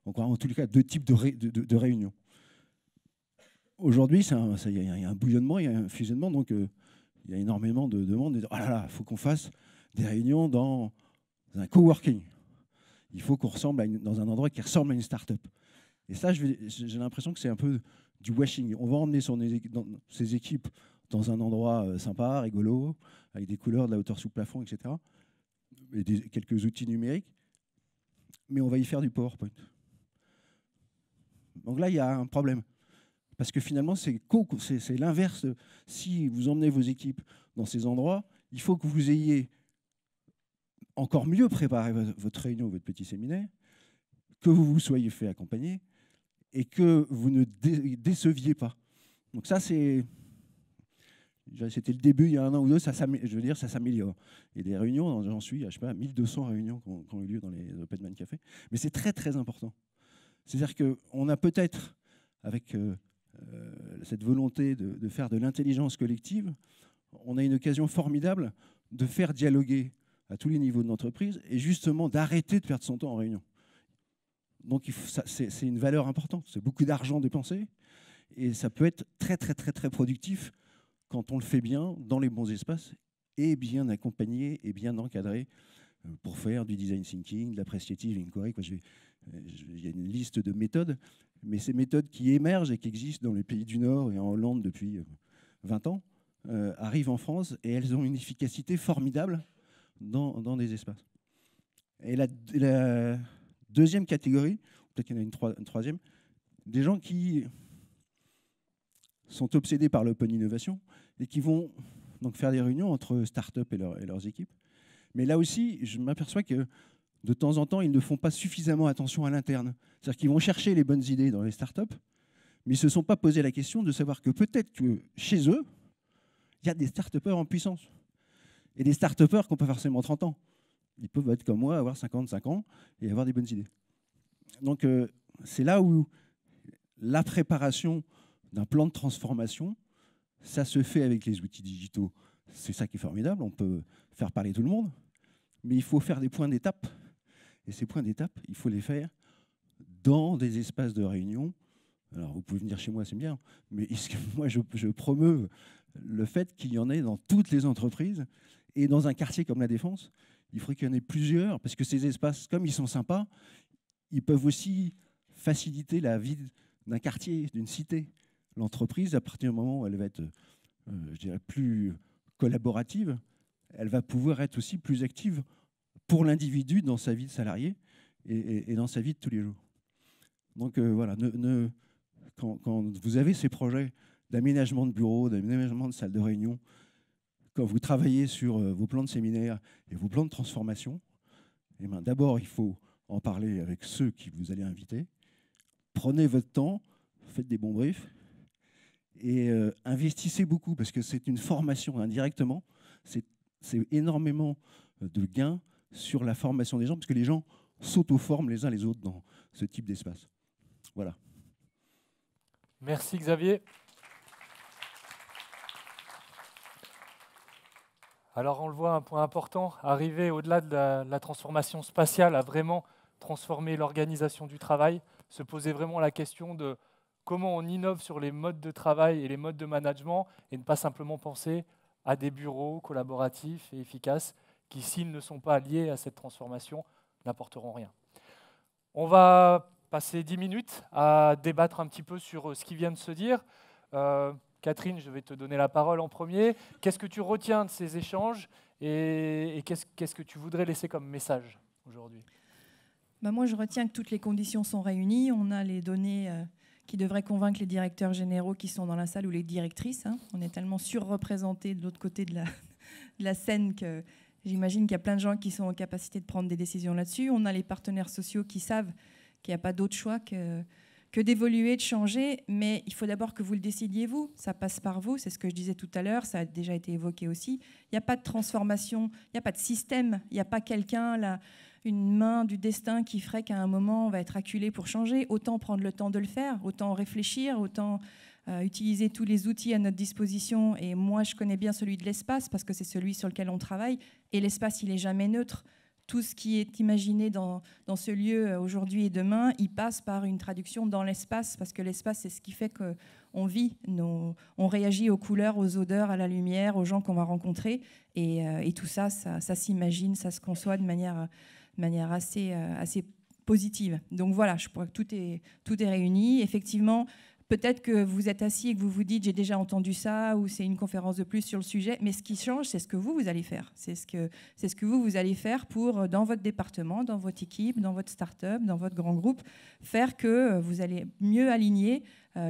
En tous les cas, deux types de, réunions. Aujourd'hui, il y, a un bouillonnement, il y a un fusionnement, donc euh, il y a énormément de demandes. oh là là, il faut qu'on fasse des réunions dans, un coworking. Il faut qu'on ressemble dans un endroit qui ressemble à une start-up. Et ça, j'ai l'impression que c'est un peu du washing. On va emmener son, ses équipes dans un endroit euh, sympa, rigolo, avec des couleurs, de la hauteur sous plafond, etc. Et quelques outils numériques mais on va y faire du PowerPoint. Donc là, il y a un problème. Parce que finalement, c'est l'inverse. Si vous emmenez vos équipes dans ces endroits, il faut que vous ayez encore mieux préparé votre réunion, votre petit séminaire, que vous vous soyez fait accompagner et que vous ne déceviez pas. Donc ça, c'est c'était le début, il y a un an ou deux, ça je veux dire, ça s'améliore. Et des réunions, j'en suis, je sais pas, 1200 réunions qui ont, eu lieu dans les Open Man Café. Mais c'est très, très important. C'est-à-dire qu'on a peut-être, avec euh, euh, cette volonté de, de faire de l'intelligence collective, on a une occasion formidable de faire dialoguer à tous les niveaux de l'entreprise et justement d'arrêter de perdre son temps en réunion. Donc c'est une valeur importante, c'est beaucoup d'argent dépensé et ça peut être très très très très productif quand on le fait bien, dans les bons espaces, et bien accompagné et bien encadré euh, pour faire du design thinking, de l'appréciative inquiry. Euh, il y a une liste de méthodes, mais ces méthodes qui émergent et qui existent dans les pays du Nord et en Hollande depuis 20 euh, ans arrivent en France et elles ont une efficacité formidable dans, dans des espaces. Et la, deuxième catégorie, peut-être qu'il y en a une troisième, des gens qui sont obsédés par l'open innovation et qui vont donc faire des réunions entre startups et, et leurs équipes. Mais là aussi, je m'aperçois que de temps en temps, ils ne font pas suffisamment attention à l'interne. C'est-à-dire qu'ils vont chercher les bonnes idées dans les start-up, mais ils ne se sont pas posé la question de savoir que peut-être que chez eux, il y a des start-upers en puissance. Et des start-upers qui n'ont pas forcément 30 ans. Ils peuvent être comme moi, avoir 55 ans et avoir des bonnes idées. Donc euh, c'est là où la préparation d'un plan de transformation, ça se fait avec les outils digitaux. C'est ça qui est formidable, on peut faire parler tout le monde, mais il faut faire des points d'étape. Et ces points d'étape, il faut les faire dans des espaces de réunion. Alors, vous pouvez venir chez moi, c'est bien, mais *laughs* moi, je, je le fait qu'il y en ait dans toutes les entreprises et dans un quartier comme la Défense. Il faudrait qu'il y en ait plusieurs, parce que ces espaces, comme ils sont sympas, ils peuvent aussi faciliter la vie d'un quartier, d'une cité l'entreprise, à partir du moment où elle va être, euh, je dirais, plus collaborative, elle va pouvoir être aussi plus active pour l'individu dans sa vie de salarié et, dans sa vie de tous les jours. Donc euh, voilà, quand, vous avez ces projets d'aménagement de bureaux, d'aménagement de salles de réunion, quand vous travaillez sur euh, vos plans de séminaire et vos plans de transformation, eh ben, d'abord il faut en parler avec ceux qui vous allez inviter. Prenez votre temps, faites des bons briefs et euh, investissez beaucoup, parce que c'est une formation indirectement. C'est énormément euh, de gains sur la formation des gens, parce que les gens s'auto-forment les uns les autres dans ce type d'espace. Voilà. Merci Xavier. Alors on le voit, un point important, arriver au-delà de la, la, transformation spatiale à vraiment transformer l'organisation du travail, se poser vraiment la question de comment on innove sur les modes de travail et les modes de management et ne pas simplement penser à des bureaux collaboratifs et efficaces qui, s'ils ne sont pas liés à cette transformation, n'apporteront rien. On va passer 10 minutes à débattre un petit peu sur euh, ce qui vient de se dire. Euh, Catherine, je vais te donner la parole en premier. Qu'est-ce que tu retiens de ces échanges et, qu'est-ce que tu voudrais laisser comme message aujourd'hui bah, Moi, je retiens que toutes les conditions sont réunies. On a les données euh, qui devrait convaincre les directeurs généraux qui sont dans la salle ou les directrices. Hein. On est tellement surreprésentés de l'autre côté de la, la scène que j'imagine qu'il y a plein de gens qui sont en capacité de prendre des décisions là-dessus. On a les partenaires sociaux qui savent qu'il n'y a pas d'autre choix que, que d'évoluer, de changer, mais il faut d'abord que vous le décidiez vous. Ça passe par vous, c'est ce que je disais tout à l'heure, ça a déjà été évoqué aussi. Il n'y a pas de transformation, il n'y a pas de système, il n'y a pas quelqu'un là une main du destin qui ferait qu'à un moment, on va être acculé pour changer. Autant prendre le temps de le faire, autant réfléchir, autant euh, utiliser tous les outils à notre disposition. Et moi, je connais bien celui de l'espace parce que c'est celui sur lequel on travaille. Et l'espace, il n'est jamais neutre. Tout ce qui est imaginé dans, dans ce lieu euh, aujourd'hui et demain, il passe par une traduction dans l'espace, parce que l'espace, c'est ce qui fait qu'on vit, on réagit aux couleurs, aux odeurs, à la lumière, aux gens qu'on va rencontrer. Et, euh, tout ça, ça, s'imagine, ça se conçoit de manière de manière assez, euh, assez positive. Donc voilà, je crois que tout est, tout est réuni. Effectivement, peut-être que vous êtes assis et que vous vous dites j'ai déjà entendu ça ou c'est une conférence de plus sur le sujet, mais ce qui change, c'est ce que vous, vous allez faire. C'est ce que, c'est ce que vous, vous allez faire pour, euh, dans votre département, dans votre équipe, dans votre start-up, dans votre grand groupe, faire que euh, vous allez mieux aligner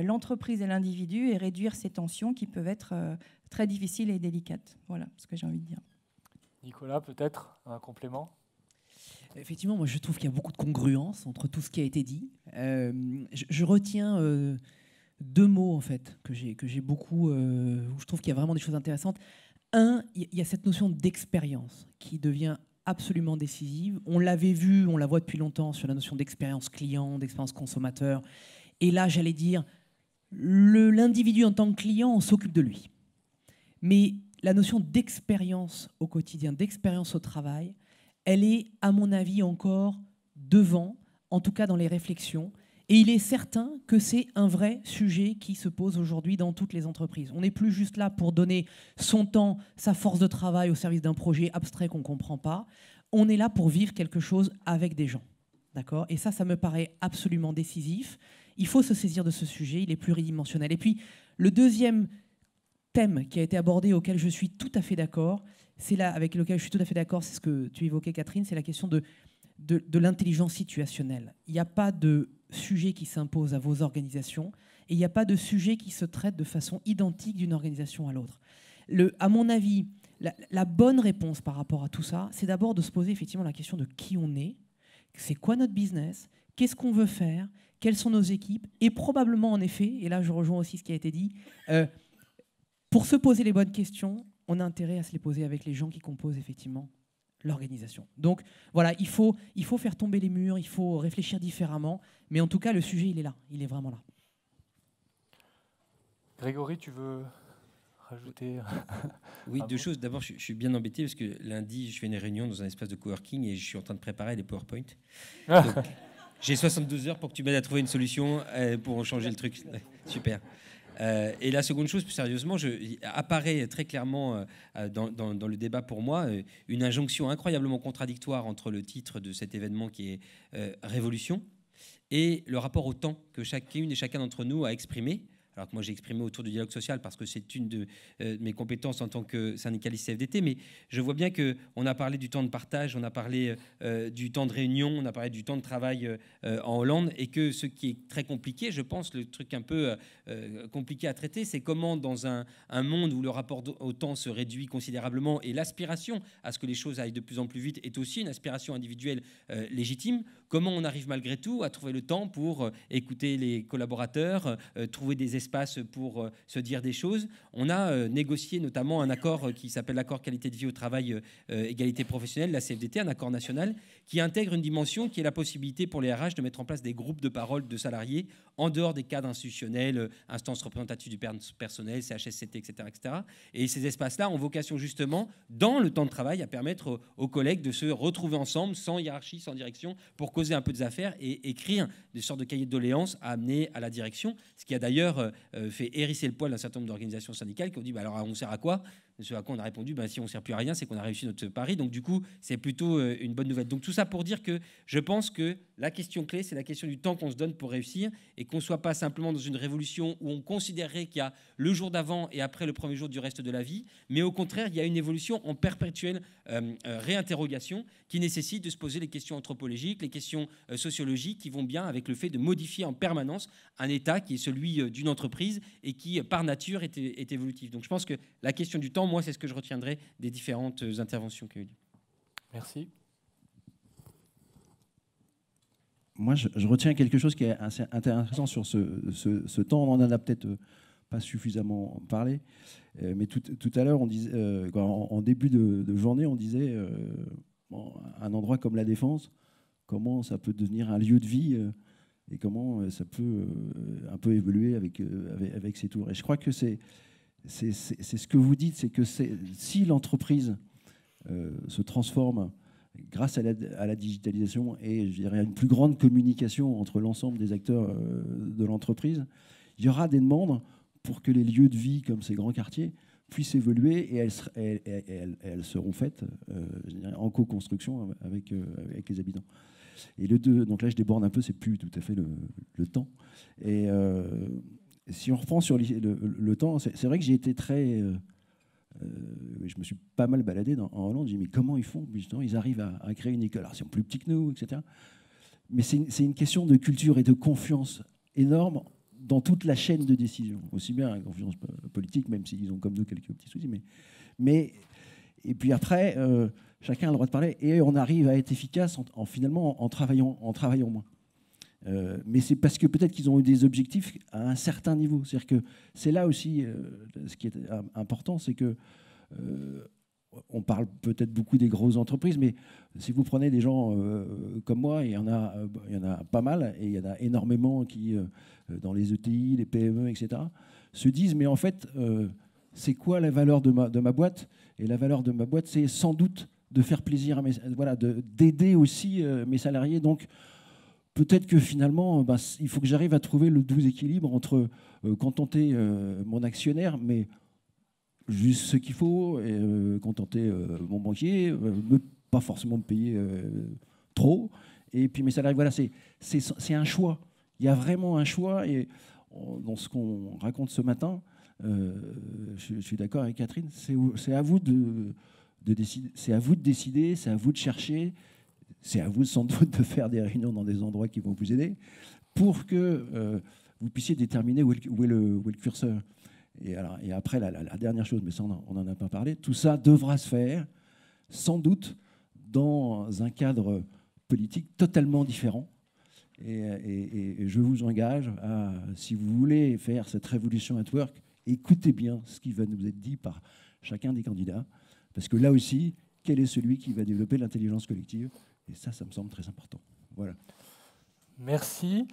l'entreprise et l'individu et réduire ces tensions qui peuvent être très difficiles et délicates. Voilà ce que j'ai envie de dire. Nicolas, peut-être un complément Effectivement, moi je trouve qu'il y a beaucoup de congruence entre tout ce qui a été dit. Euh, je, retiens euh, deux mots en fait que j'ai que j'ai beaucoup. Euh, où je trouve qu'il y a vraiment des choses intéressantes. Un, il y a cette notion d'expérience qui devient absolument décisive. On l'avait vu, on la voit depuis longtemps sur la notion d'expérience client, d'expérience consommateur. Et là, j'allais dire, l'individu en tant que client, on s'occupe de lui. Mais la notion d'expérience au quotidien, d'expérience au travail, elle est, à mon avis, encore devant, en tout cas dans les réflexions. Et il est certain que c'est un vrai sujet qui se pose aujourd'hui dans toutes les entreprises. On n'est plus juste là pour donner son temps, sa force de travail au service d'un projet abstrait qu'on ne comprend pas. On est là pour vivre quelque chose avec des gens. D'accord Et ça, ça me paraît absolument décisif. Il faut se saisir de ce sujet, il est pluridimensionnel. Et puis, le deuxième thème qui a été abordé, auquel je suis tout à fait d'accord, c'est là, avec lequel je suis tout à fait d'accord, c'est ce que tu évoquais, Catherine, c'est la question de, de, l'intelligence situationnelle. Il n'y a pas de sujet qui s'impose à vos organisations et il n'y a pas de sujet qui se traite de façon identique d'une organisation à l'autre. Le, à mon avis, la, bonne réponse par rapport à tout ça, c'est d'abord de se poser effectivement la question de qui on est, c'est quoi notre business, qu'est-ce qu'on veut faire, quelles sont nos équipes, et probablement en effet, et là je rejoins aussi ce qui a été dit, euh, pour se poser les bonnes questions, on a intérêt à se les poser avec les gens qui composent effectivement l'organisation. Donc voilà, il faut, il faut faire tomber les murs, il faut réfléchir différemment, mais en tout cas, le sujet, il est là, il est vraiment là. Grégory, tu veux rajouter Oui, *laughs* deux choses. D'abord, je, suis bien embêté parce que lundi, je fais une réunion dans un espace de coworking et je suis en train de préparer des PowerPoint. *laughs* J'ai 72 heures pour que tu m'aides à trouver une solution euh, pour changer le truc. *laughs* Super. Euh, et la seconde chose, plus sérieusement, je, apparaît très clairement euh, euh, dans, le débat pour moi une injonction incroyablement contradictoire entre le titre de cet événement qui est Révolution et le rapport au temps que chacune et chacun d'entre nous a exprimé alors que moi j'ai exprimé autour du dialogue social parce que c'est une de euh, mes compétences en tant que syndicaliste CFDT, mais je vois bien qu'on a parlé du temps de partage, on a parlé euh, euh, du temps de réunion, on a parlé du temps de travail en Hollande, et que ce qui est très compliqué, je pense, le truc un peu compliqué à traiter, c'est comment dans un, monde où le rapport au temps se réduit considérablement et l'aspiration à ce que les choses aillent de plus en plus vite est aussi une aspiration individuelle légitime, Comment on arrive malgré tout à trouver le temps pour euh, écouter les collaborateurs, euh, euh, trouver des espaces pour se dire des choses On a négocié notamment un accord qui s'appelle l'accord qualité de vie au travail, égalité professionnelle, la CFDT, un accord national qui intègre une dimension qui est la possibilité pour les RH de mettre en place des groupes de parole de salariés en dehors des cadres institutionnels, instances représentatives du personnel, CHSCT, etc. etc. Et ces espaces-là ont vocation justement, dans le temps de travail, à permettre aux collègues de se retrouver ensemble, sans hiérarchie, sans direction, pour causer un peu des affaires et écrire des sortes de cahiers de doléances à amener à la direction, ce qui a d'ailleurs euh, euh, fait hérisser le poil d'un certain nombre d'organisations syndicales qui ont dit bah, alors on sert à quoi ce à quoi on a répondu, ben, si on ne sert plus à rien, c'est qu'on a réussi notre pari. Donc du coup, c'est plutôt euh, une bonne nouvelle. Donc tout ça pour dire que je pense que la question clé, c'est la question du temps qu'on se donne pour réussir et qu'on ne soit pas simplement dans une révolution où on considérerait qu'il y a le jour d'avant et après le premier jour du reste de la vie, mais au contraire, il y a une évolution en perpétuelle euh, euh, réinterrogation qui nécessite de se poser les questions anthropologiques, les questions sociologiques qui vont bien avec le fait de modifier en permanence un état qui est celui d'une entreprise et qui, par nature, est évolutif. Donc je pense que la question du temps moi, c'est ce que je retiendrai des différentes euh, interventions qu'il y a eu Merci. Moi, je, retiens quelque chose qui est assez intéressant sur ce, temps. On en a peut-être euh, pas suffisamment parlé, euh, mais tout, à l'heure, on disait, en, début de, journée, on disait un endroit comme la Défense, comment ça peut devenir un lieu de vie et comment ça peut un peu évoluer avec, avec, avec, ces tours. Et je crois que c'est c'est ce que vous dites, c'est que si l'entreprise euh, se transforme grâce à la, à la, digitalisation et je dirais, à une plus grande communication entre l'ensemble des acteurs euh, de l'entreprise, il y aura des demandes pour que les lieux de vie comme ces grands quartiers puissent évoluer et elles, elles, seront faites euh, en co-construction avec, avec les habitants. Et le deux, donc là je déborde un peu, c'est plus tout à fait le, le temps. Et si on reprend sur le, temps, c'est vrai que j'ai été très. Euh, euh, je me suis pas mal baladé dans, en Hollande. J'ai dit, mais comment ils font Ils arrivent à, créer une école. Alors, ils sont plus petits que nous, etc. Mais c'est une, question de culture et de confiance énorme dans toute la chaîne de décision. Aussi bien la confiance politique, même s'ils ont comme nous quelques petits soucis. Mais, et puis après, euh, chacun a le droit de parler. Et on arrive à être efficace en, finalement en, travaillant, en travaillant moins. Euh, mais c'est parce que peut-être qu'ils ont eu des objectifs à un certain niveau. C'est-à-dire que c'est là aussi euh, ce qui est important, c'est que euh, on parle peut-être beaucoup des grosses entreprises, mais si vous prenez des gens comme moi, il y, en a, il y en a pas mal, et il y en a énormément qui, dans les ETI, les PME, etc., se disent, mais en fait, c'est quoi la valeur de ma, de ma boîte Et la valeur de ma boîte, c'est sans doute de faire plaisir à mes, voilà, d'aider aussi mes salariés. Donc, peut-être que finalement, euh, bah, il faut que j'arrive à trouver le doux équilibre entre euh, contenter euh, mon actionnaire, mais juste ce qu'il faut, et contenter mon banquier, ne pas forcément me payer trop, et puis mes salariés. Voilà, c'est un choix. Il y a vraiment un choix, et dans ce qu'on raconte ce matin, je, suis d'accord avec Catherine, c'est à vous de décider, c'est à vous de chercher c'est à vous sans doute de faire des réunions dans des endroits qui vont vous aider, pour que euh, vous puissiez déterminer où est le, curseur. Et, après, la, dernière chose, mais ça, on n'en a pas parlé, tout ça devra se faire, sans doute, dans un cadre politique totalement différent. et je vous engage à, si vous voulez faire cette révolution at work, écoutez bien ce qui va nous être dit par chacun des candidats, parce que là aussi, quel est celui qui va développer l'intelligence collective et ça, ça me semble très important. Voilà. Merci.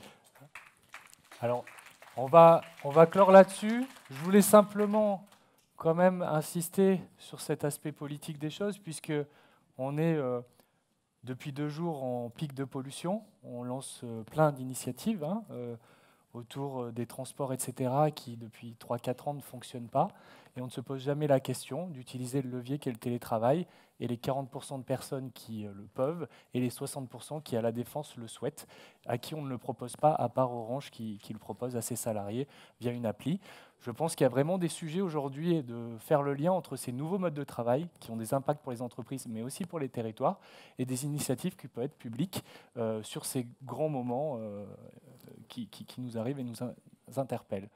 Alors, on va, on va clore là-dessus. Je voulais simplement quand même insister sur cet aspect politique des choses, puisque on est euh, depuis deux jours en pic de pollution. On lance euh, plein d'initiatives hein, euh, autour des transports, etc., qui depuis 3-4 ans ne fonctionnent pas et on ne se pose jamais la question d'utiliser le levier qu'est le télétravail et les 40% de personnes qui euh, le peuvent et les 60% qui, à la défense, le souhaitent, à qui on ne le propose pas, à part Orange qui, le propose à ses salariés via une appli. Je pense qu'il y a vraiment des sujets aujourd'hui et de faire le lien entre ces nouveaux modes de travail qui ont des impacts pour les entreprises, mais aussi pour les territoires, et des initiatives qui peuvent être publiques euh, sur ces grands moments euh, qui nous arrivent et nous interpellent.